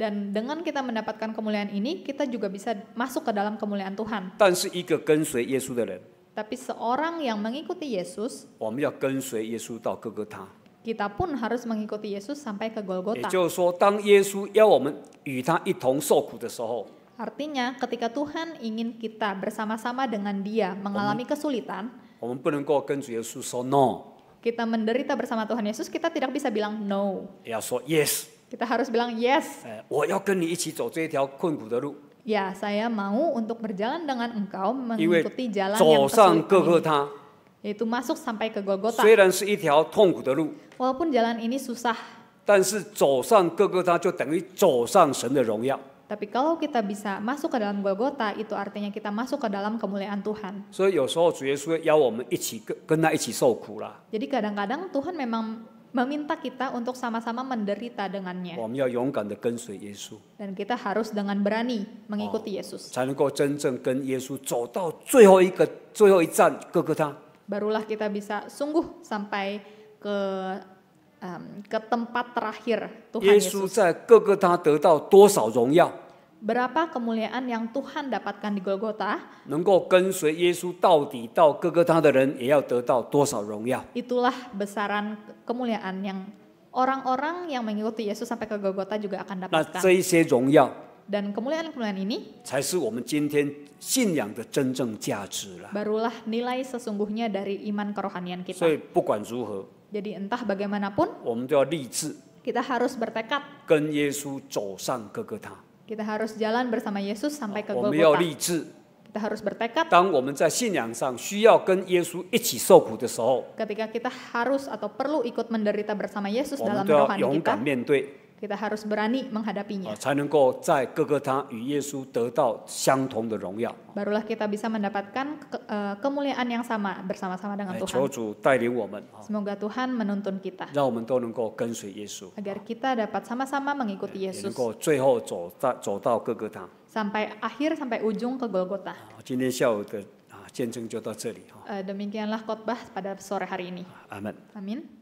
Dan dengan kita mendapatkan kemuliaan ini, kita juga bisa masuk ke dalam kemuliaan Tuhan. Tapi seorang yang mengikuti Yesus, kita pun harus mengikuti Yesus sampai ke Golgota. Artinya, ketika Tuhan ingin kita bersama-sama dengan Dia mengalami kesulitan, kita menderita bersama Tuhan Yesus, kita tidak bisa bilang no. so yes。kita harus bilang yes. Ya, saya mau untuk berjalan dengan engkau mengikuti jalan yang tersulit ini. Yaitu masuk sampai ke Golgota. Walaupun jalan ini susah. Tapi kalau kita bisa masuk ke dalam Golgota, itu artinya kita masuk ke dalam kemuliaan Tuhan. Jadi kadang-kadang Tuhan memang meminta kita untuk sama-sama menderita dengannya. Dan kita harus dengan berani mengikuti oh, Yesus. Barulah kita bisa sungguh sampai ke um, ke tempat terakhir Tuhan Yesus. Yesus berapa kemuliaan yang Tuhan dapatkan di Golgota. Itulah besaran kemuliaan yang orang-orang yang mengikuti Yesus sampai ke Golgota juga akan nah, dapatkan. Dan kemuliaan-kemuliaan ini barulah nilai sesungguhnya dari iman kerohanian kita. Jadi entah bagaimanapun, kita harus bertekad kita harus jalan bersama Yesus sampai ke oh, Golgota. Kita harus bertekad. Ketika kita harus atau perlu ikut menderita bersama Yesus dalam rohani kita. Kita harus berani menghadapinya. Barulah kita bisa mendapatkan ke, uh, kemuliaan yang sama bersama-sama dengan Tuhan. Semoga Tuhan menuntun kita. Agar kita dapat sama-sama mengikuti Yesus. Sampai akhir sampai ujung ke Golgota. demikianlah khotbah pada sore hari ini. Amin.